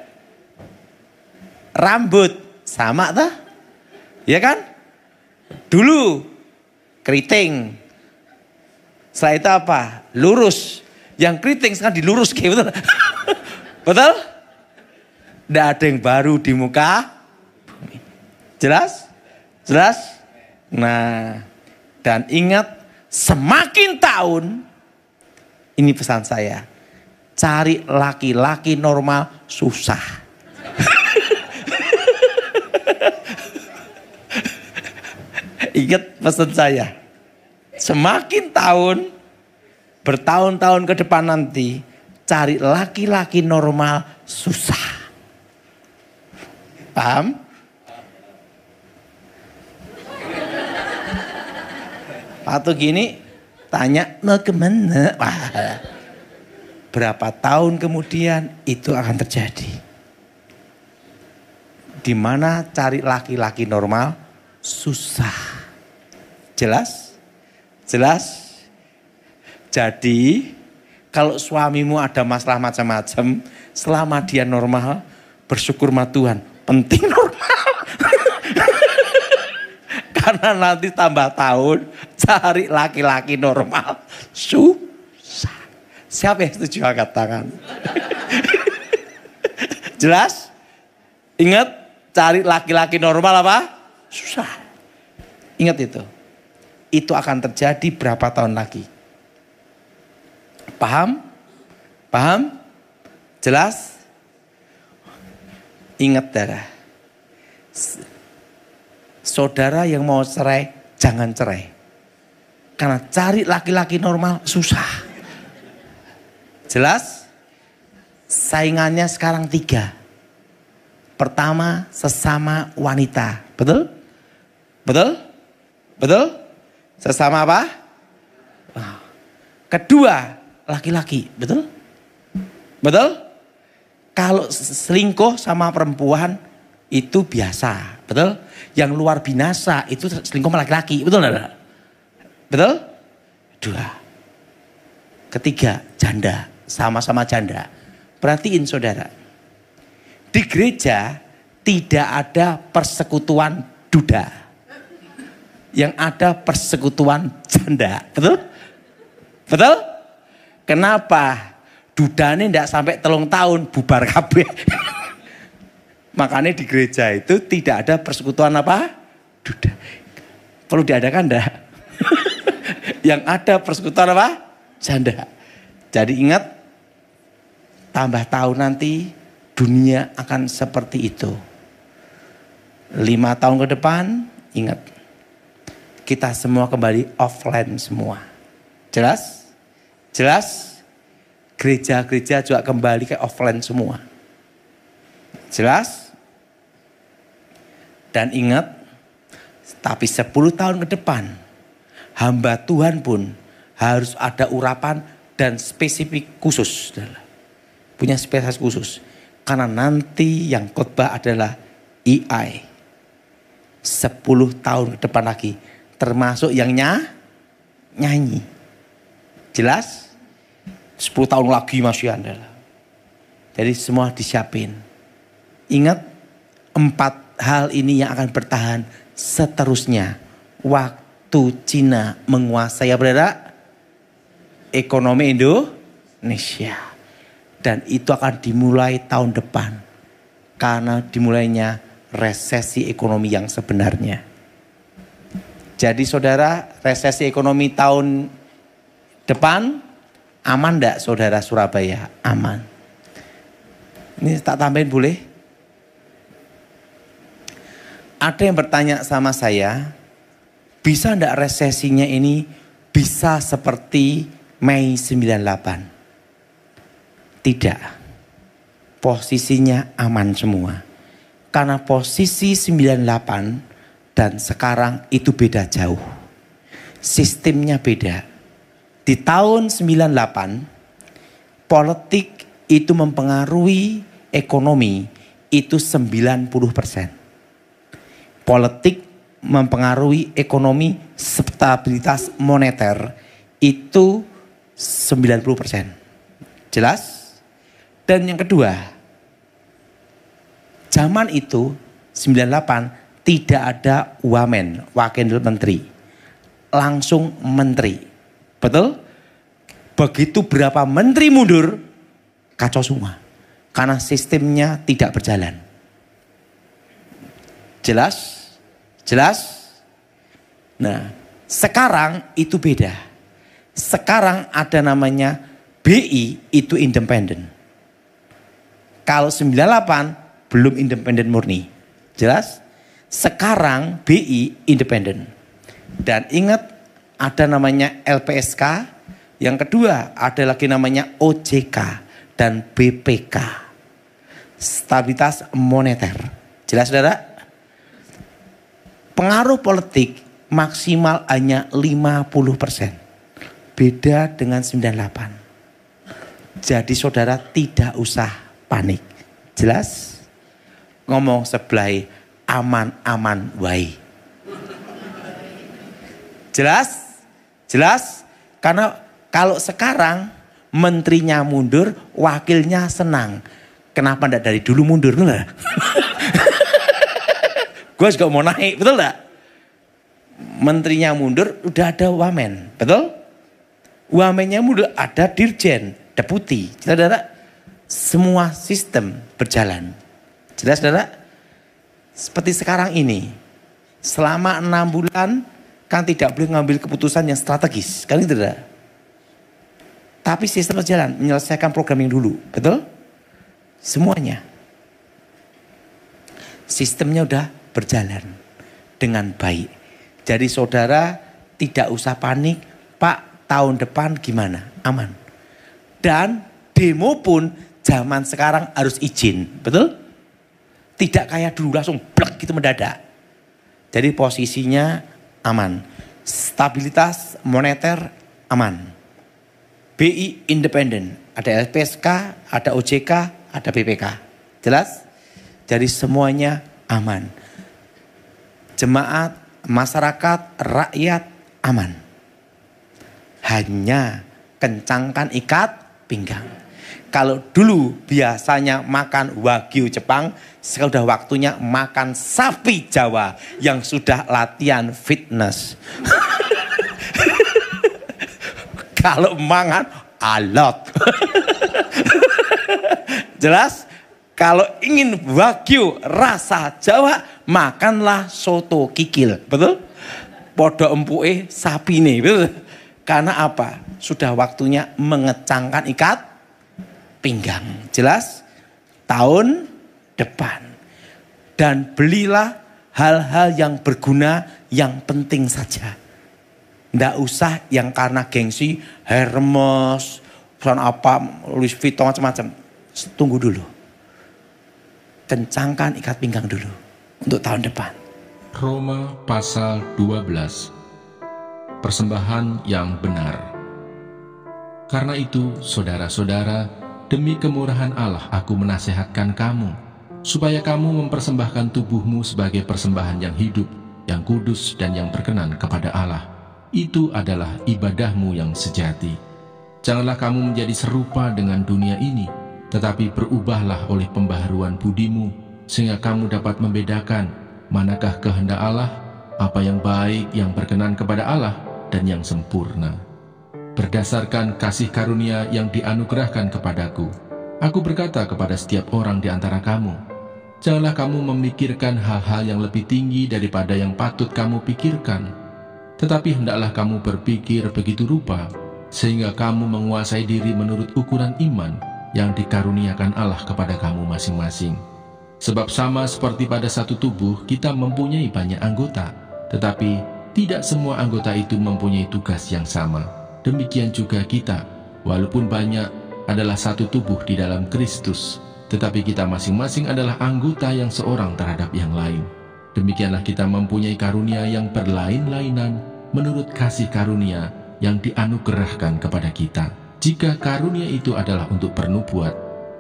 Rambut, sama tuh? Ya kan? Dulu, keriting. Setelah itu apa? Lurus. Yang keriting sekarang dilurus, kayak betul? betul? Tidak ada yang baru di muka Jelas? Jelas? Nah, dan ingat semakin tahun ini pesan saya. Cari laki-laki normal susah. Ingat pesan saya. Semakin tahun bertahun-tahun ke depan nanti cari laki-laki normal susah. Paham? Waktu gini tanya mau kemana? Wah, berapa tahun kemudian itu akan terjadi. Dimana cari laki-laki normal susah. Jelas? Jelas? Jadi kalau suamimu ada masalah macam-macam, selama dia normal, bersyukur sama Tuhan. Penting normal. Karena nanti tambah tahun cari laki-laki normal susah. Siapa yang setuju angkat tangan? Jelas? Ingat cari laki-laki normal apa? Susah. Ingat itu. Itu akan terjadi berapa tahun lagi. Paham? Paham? Jelas? Ingat darah. Saudara yang mau cerai, jangan cerai. Karena cari laki-laki normal susah. Jelas? Saingannya sekarang tiga. Pertama, sesama wanita. Betul? Betul? Betul? Sesama apa? Kedua, laki-laki. Betul? Betul? Kalau selingkuh sama perempuan itu biasa. Betul? Yang luar binasa itu selingkuh sama laki-laki. Betul enggak? Betul? Dua. Ketiga, janda. Sama-sama janda. Perhatiin saudara. Di gereja tidak ada persekutuan duda. Yang ada persekutuan janda. Betul? Betul? Kenapa? Duda ini tidak sampai telung tahun bubar kabeh. Makanya di gereja itu tidak ada persekutuan apa? Duda. Perlu diadakan enggak? Yang ada persekutuan apa? Janda. Jadi ingat, tambah tahu nanti dunia akan seperti itu. Lima tahun ke depan, ingat. Kita semua kembali offline semua. Jelas? Jelas? Gereja-gereja juga kembali ke offline semua. Jelas? Dan ingat, tapi 10 tahun ke depan, hamba Tuhan pun harus ada urapan dan spesifik khusus. Punya spesies khusus. Karena nanti yang khotbah adalah EI. 10 tahun ke depan lagi. Termasuk yang nyah, nyanyi. Jelas? 10 tahun lagi masih adalah. Jadi semua disiapin. Ingat empat hal ini yang akan bertahan seterusnya. Waktu Cina menguasai apa ya, ekonomi Indonesia. Dan itu akan dimulai tahun depan. Karena dimulainya resesi ekonomi yang sebenarnya. Jadi saudara, resesi ekonomi tahun depan aman enggak saudara Surabaya? Aman. Ini tak tambahin boleh? ada yang bertanya sama saya, bisa ndak resesinya ini bisa seperti Mei 98? Tidak. Posisinya aman semua. Karena posisi 98 dan sekarang itu beda jauh. Sistemnya beda. Di tahun 98 politik itu mempengaruhi ekonomi itu 90 persen politik mempengaruhi ekonomi stabilitas moneter itu 90%. Jelas? Dan yang kedua, zaman itu 98 tidak ada wamen, wakil menteri. Langsung menteri. Betul? Begitu berapa menteri mundur, kacau semua. Karena sistemnya tidak berjalan. Jelas? Jelas? Nah, sekarang itu beda. Sekarang ada namanya BI itu independen. Kalau 98 belum independen murni. Jelas? Sekarang BI independen. Dan ingat ada namanya LPSK, yang kedua ada lagi namanya OJK dan BPK. Stabilitas moneter. Jelas saudara? pengaruh politik maksimal hanya 50%. Beda dengan 98. Jadi saudara tidak usah panik. Jelas? Ngomong sebelah aman-aman wai. Jelas? Jelas? Karena kalau sekarang menterinya mundur, wakilnya senang. Kenapa tidak dari dulu mundur? Gue juga mau naik, betul gak? Menterinya mundur, udah ada wamen, betul? Wamennya mundur, ada dirjen, deputi. Jelas, Saudara, semua sistem berjalan. Jelas saudara? Seperti sekarang ini, selama enam bulan kan tidak boleh ngambil keputusan yang strategis, kan gitu tidak? Tapi sistem berjalan, menyelesaikan program yang dulu, betul? Semuanya. Sistemnya udah berjalan dengan baik. Jadi saudara tidak usah panik, Pak tahun depan gimana? Aman. Dan demo pun zaman sekarang harus izin, betul? Tidak kayak dulu langsung blek gitu mendadak. Jadi posisinya aman. Stabilitas moneter aman. BI independen, ada LPSK, ada OJK, ada BPK. Jelas? Jadi semuanya aman jemaat, masyarakat, rakyat aman. Hanya kencangkan ikat pinggang. Kalau dulu biasanya makan wagyu Jepang, sekarang sudah waktunya makan sapi Jawa yang sudah latihan fitness. Kalau mangan alot. Jelas? Kalau ingin wagyu rasa Jawa, makanlah soto kikil, betul? Podo sapi nih, betul? Karena apa? Sudah waktunya mengecangkan ikat pinggang. Jelas? Tahun depan. Dan belilah hal-hal yang berguna, yang penting saja. Tidak usah yang karena gengsi, Hermes, pesan apa, Louis Vuitton, macam-macam. Tunggu dulu. Kencangkan ikat pinggang dulu untuk tahun depan. Roma pasal 12 Persembahan yang benar Karena itu, saudara-saudara, demi kemurahan Allah aku menasehatkan kamu, supaya kamu mempersembahkan tubuhmu sebagai persembahan yang hidup, yang kudus dan yang berkenan kepada Allah. Itu adalah ibadahmu yang sejati. Janganlah kamu menjadi serupa dengan dunia ini, tetapi berubahlah oleh pembaharuan budimu, sehingga kamu dapat membedakan manakah kehendak Allah, apa yang baik yang berkenan kepada Allah, dan yang sempurna. Berdasarkan kasih karunia yang dianugerahkan kepadaku, aku berkata kepada setiap orang di antara kamu, janganlah kamu memikirkan hal-hal yang lebih tinggi daripada yang patut kamu pikirkan, tetapi hendaklah kamu berpikir begitu rupa, sehingga kamu menguasai diri menurut ukuran iman yang dikaruniakan Allah kepada kamu masing-masing. Sebab sama seperti pada satu tubuh, kita mempunyai banyak anggota, tetapi tidak semua anggota itu mempunyai tugas yang sama. Demikian juga kita, walaupun banyak adalah satu tubuh di dalam Kristus, tetapi kita masing-masing adalah anggota yang seorang terhadap yang lain. Demikianlah kita mempunyai karunia yang berlain-lainan menurut kasih karunia yang dianugerahkan kepada kita. Jika karunia itu adalah untuk bernubuat,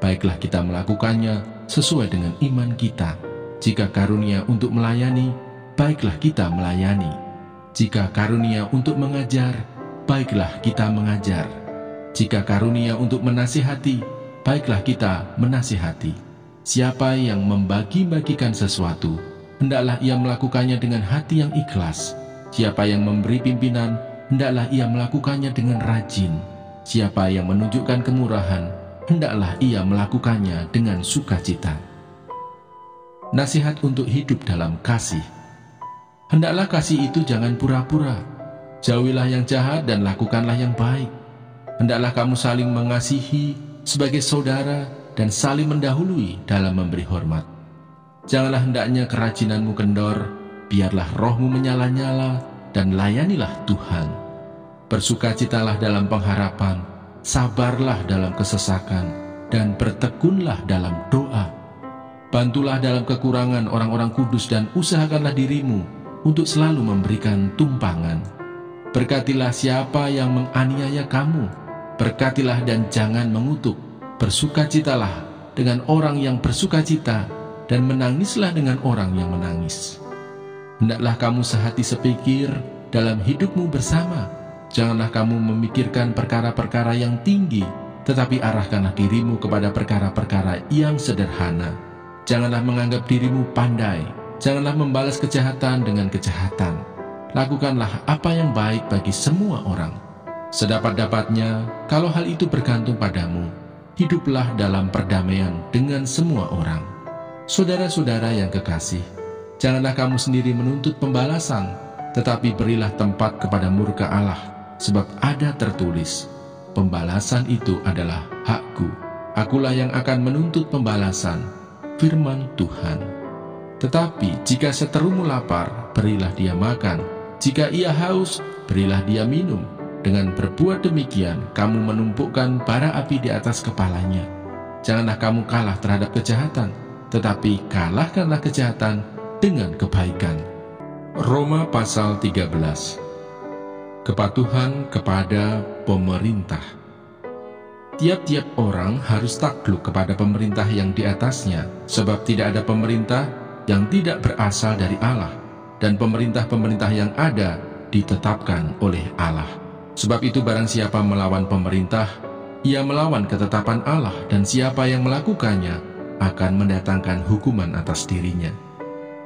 baiklah kita melakukannya sesuai dengan iman kita. Jika karunia untuk melayani, baiklah kita melayani. Jika karunia untuk mengajar, baiklah kita mengajar. Jika karunia untuk menasihati, baiklah kita menasihati. Siapa yang membagi-bagikan sesuatu, hendaklah ia melakukannya dengan hati yang ikhlas. Siapa yang memberi pimpinan, hendaklah ia melakukannya dengan rajin. Siapa yang menunjukkan kemurahan, hendaklah ia melakukannya dengan sukacita. Nasihat untuk hidup dalam kasih. Hendaklah kasih itu jangan pura-pura. Jauhilah yang jahat dan lakukanlah yang baik. Hendaklah kamu saling mengasihi sebagai saudara dan saling mendahului dalam memberi hormat. Janganlah hendaknya kerajinanmu kendor, biarlah rohmu menyala-nyala dan layanilah Tuhan. Bersukacitalah dalam pengharapan, sabarlah dalam kesesakan, dan bertekunlah dalam doa. Bantulah dalam kekurangan orang-orang kudus dan usahakanlah dirimu untuk selalu memberikan tumpangan. Berkatilah siapa yang menganiaya kamu, berkatilah dan jangan mengutuk, bersukacitalah dengan orang yang bersukacita dan menangislah dengan orang yang menangis. Hendaklah kamu sehati sepikir dalam hidupmu bersama, Janganlah kamu memikirkan perkara-perkara yang tinggi, tetapi arahkanlah dirimu kepada perkara-perkara yang sederhana. Janganlah menganggap dirimu pandai, janganlah membalas kejahatan dengan kejahatan. Lakukanlah apa yang baik bagi semua orang. Sedapat-dapatnya, kalau hal itu bergantung padamu, hiduplah dalam perdamaian dengan semua orang. Saudara-saudara yang kekasih, janganlah kamu sendiri menuntut pembalasan, tetapi berilah tempat kepada murka Allah sebab ada tertulis, pembalasan itu adalah hakku. Akulah yang akan menuntut pembalasan, firman Tuhan. Tetapi jika seterumu lapar, berilah dia makan. Jika ia haus, berilah dia minum. Dengan berbuat demikian, kamu menumpukkan bara api di atas kepalanya. Janganlah kamu kalah terhadap kejahatan, tetapi kalahkanlah kejahatan dengan kebaikan. Roma pasal 13 Kepatuhan kepada pemerintah Tiap-tiap orang harus takluk kepada pemerintah yang di atasnya, sebab tidak ada pemerintah yang tidak berasal dari Allah, dan pemerintah-pemerintah yang ada ditetapkan oleh Allah. Sebab itu barang siapa melawan pemerintah, ia melawan ketetapan Allah, dan siapa yang melakukannya akan mendatangkan hukuman atas dirinya.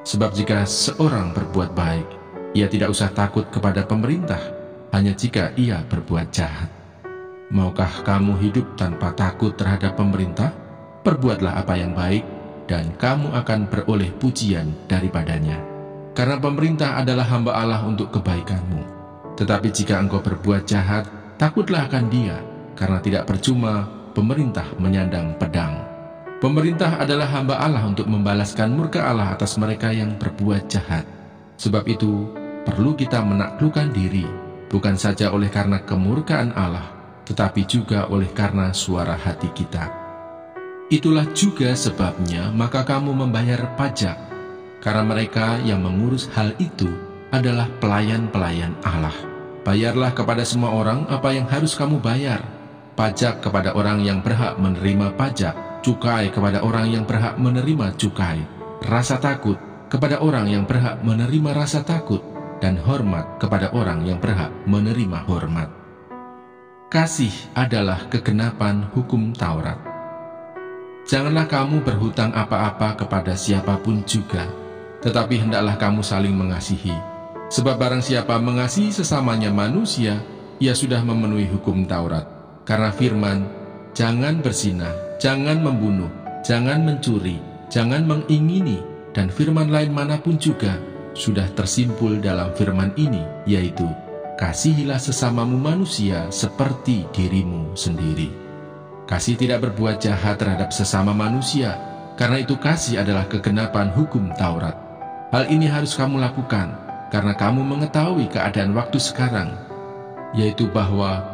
Sebab jika seorang berbuat baik, ia tidak usah takut kepada pemerintah, hanya jika ia berbuat jahat. Maukah kamu hidup tanpa takut terhadap pemerintah? Perbuatlah apa yang baik, dan kamu akan beroleh pujian daripadanya. Karena pemerintah adalah hamba Allah untuk kebaikanmu. Tetapi jika engkau berbuat jahat, takutlah akan dia, karena tidak percuma pemerintah menyandang pedang. Pemerintah adalah hamba Allah untuk membalaskan murka Allah atas mereka yang berbuat jahat. Sebab itu, perlu kita menaklukkan diri bukan saja oleh karena kemurkaan Allah, tetapi juga oleh karena suara hati kita. Itulah juga sebabnya maka kamu membayar pajak, karena mereka yang mengurus hal itu adalah pelayan-pelayan Allah. Bayarlah kepada semua orang apa yang harus kamu bayar. Pajak kepada orang yang berhak menerima pajak, cukai kepada orang yang berhak menerima cukai, rasa takut kepada orang yang berhak menerima rasa takut, dan hormat kepada orang yang berhak menerima hormat. Kasih adalah kegenapan hukum Taurat. Janganlah kamu berhutang apa-apa kepada siapapun juga, tetapi hendaklah kamu saling mengasihi. Sebab barang siapa mengasihi sesamanya manusia, ia sudah memenuhi hukum Taurat. Karena firman, jangan bersinah, jangan membunuh, jangan mencuri, jangan mengingini, dan firman lain manapun juga sudah tersimpul dalam firman ini, yaitu kasihilah sesamamu manusia seperti dirimu sendiri. Kasih tidak berbuat jahat terhadap sesama manusia, karena itu kasih adalah kegenapan hukum Taurat. Hal ini harus kamu lakukan, karena kamu mengetahui keadaan waktu sekarang, yaitu bahwa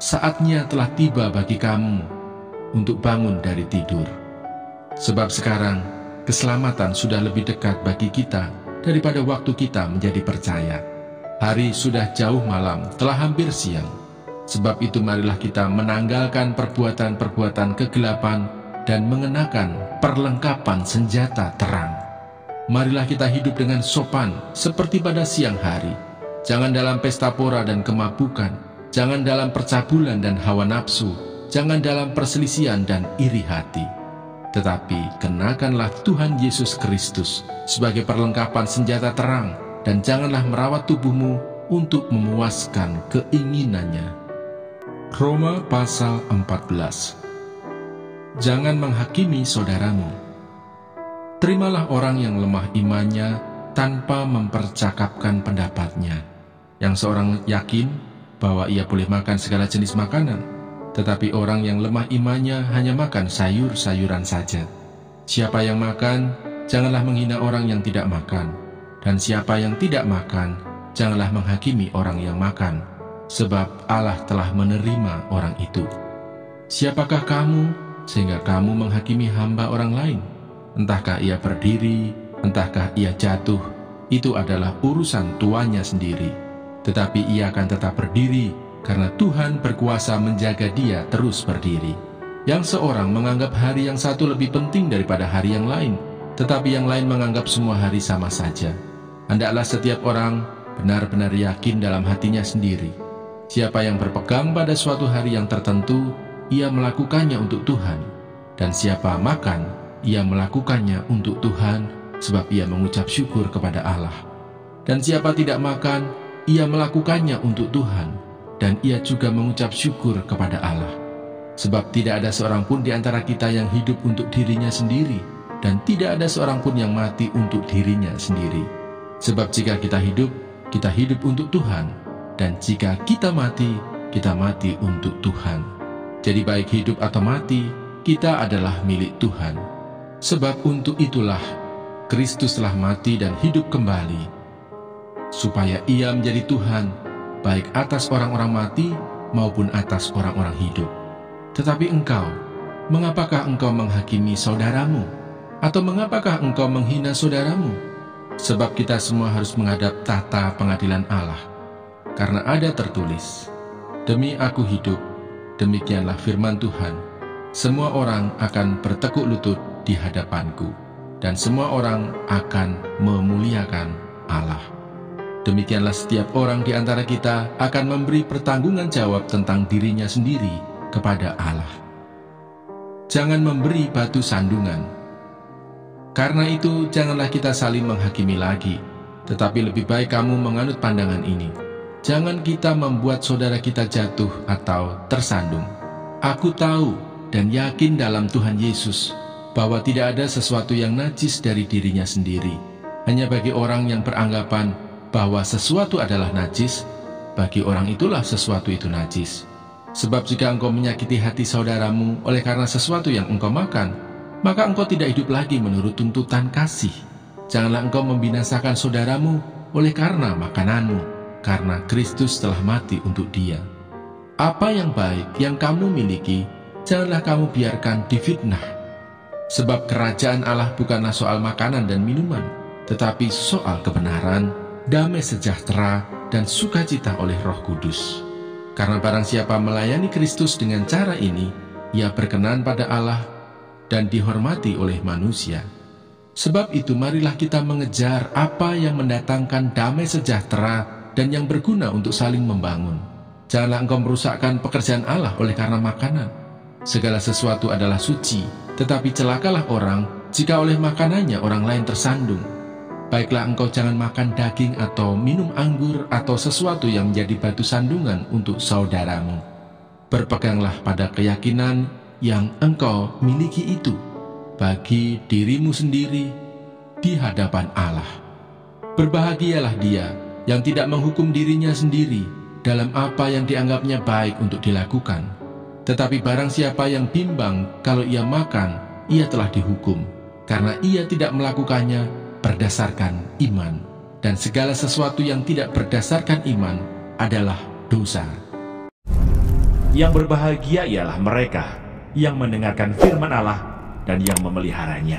saatnya telah tiba bagi kamu untuk bangun dari tidur. Sebab sekarang, keselamatan sudah lebih dekat bagi kita daripada waktu kita menjadi percaya. Hari sudah jauh malam, telah hampir siang. Sebab itu marilah kita menanggalkan perbuatan-perbuatan kegelapan dan mengenakan perlengkapan senjata terang. Marilah kita hidup dengan sopan seperti pada siang hari. Jangan dalam pesta pora dan kemabukan, jangan dalam percabulan dan hawa nafsu, jangan dalam perselisihan dan iri hati tetapi kenakanlah Tuhan Yesus Kristus sebagai perlengkapan senjata terang dan janganlah merawat tubuhmu untuk memuaskan keinginannya. Roma pasal 14 Jangan menghakimi saudaramu. Terimalah orang yang lemah imannya tanpa mempercakapkan pendapatnya, yang seorang yakin bahwa ia boleh makan segala jenis makanan, tetapi orang yang lemah imannya hanya makan sayur-sayuran saja. Siapa yang makan, janganlah menghina orang yang tidak makan. Dan siapa yang tidak makan, janganlah menghakimi orang yang makan. Sebab Allah telah menerima orang itu. Siapakah kamu sehingga kamu menghakimi hamba orang lain? Entahkah ia berdiri, entahkah ia jatuh, itu adalah urusan tuannya sendiri. Tetapi ia akan tetap berdiri karena Tuhan berkuasa menjaga dia terus berdiri. Yang seorang menganggap hari yang satu lebih penting daripada hari yang lain, tetapi yang lain menganggap semua hari sama saja. Hendaklah setiap orang benar-benar yakin dalam hatinya sendiri. Siapa yang berpegang pada suatu hari yang tertentu, ia melakukannya untuk Tuhan. Dan siapa makan, ia melakukannya untuk Tuhan, sebab ia mengucap syukur kepada Allah. Dan siapa tidak makan, ia melakukannya untuk Tuhan, dan ia juga mengucap syukur kepada Allah. Sebab tidak ada seorang pun di antara kita yang hidup untuk dirinya sendiri, dan tidak ada seorang pun yang mati untuk dirinya sendiri. Sebab jika kita hidup, kita hidup untuk Tuhan, dan jika kita mati, kita mati untuk Tuhan. Jadi baik hidup atau mati, kita adalah milik Tuhan. Sebab untuk itulah, Kristus telah mati dan hidup kembali, supaya ia menjadi Tuhan, baik atas orang-orang mati maupun atas orang-orang hidup. Tetapi engkau, mengapakah engkau menghakimi saudaramu? Atau mengapakah engkau menghina saudaramu? Sebab kita semua harus menghadap tata pengadilan Allah. Karena ada tertulis, Demi aku hidup, demikianlah firman Tuhan, semua orang akan bertekuk lutut di hadapanku, dan semua orang akan memuliakan Allah demikianlah setiap orang di antara kita akan memberi pertanggungan jawab tentang dirinya sendiri kepada Allah. Jangan memberi batu sandungan. Karena itu, janganlah kita saling menghakimi lagi, tetapi lebih baik kamu menganut pandangan ini. Jangan kita membuat saudara kita jatuh atau tersandung. Aku tahu dan yakin dalam Tuhan Yesus bahwa tidak ada sesuatu yang najis dari dirinya sendiri. Hanya bagi orang yang beranggapan bahwa sesuatu adalah najis, bagi orang itulah sesuatu itu najis. Sebab jika engkau menyakiti hati saudaramu oleh karena sesuatu yang engkau makan, maka engkau tidak hidup lagi menurut tuntutan kasih. Janganlah engkau membinasakan saudaramu oleh karena makananmu, karena Kristus telah mati untuk dia. Apa yang baik yang kamu miliki, janganlah kamu biarkan difitnah. Sebab kerajaan Allah bukanlah soal makanan dan minuman, tetapi soal kebenaran, damai sejahtera, dan sukacita oleh Roh Kudus. Karena barang siapa melayani Kristus dengan cara ini, ia berkenan pada Allah dan dihormati oleh manusia. Sebab itu marilah kita mengejar apa yang mendatangkan damai sejahtera dan yang berguna untuk saling membangun. Janganlah engkau merusakkan pekerjaan Allah oleh karena makanan. Segala sesuatu adalah suci, tetapi celakalah orang jika oleh makanannya orang lain tersandung. Baiklah engkau jangan makan daging atau minum anggur atau sesuatu yang menjadi batu sandungan untuk saudaramu. Berpeganglah pada keyakinan yang engkau miliki itu bagi dirimu sendiri di hadapan Allah. Berbahagialah dia yang tidak menghukum dirinya sendiri dalam apa yang dianggapnya baik untuk dilakukan. Tetapi barang siapa yang bimbang kalau ia makan, ia telah dihukum, karena ia tidak melakukannya berdasarkan iman, dan segala sesuatu yang tidak berdasarkan iman adalah dosa. Yang berbahagia ialah mereka yang mendengarkan firman Allah dan yang memeliharanya.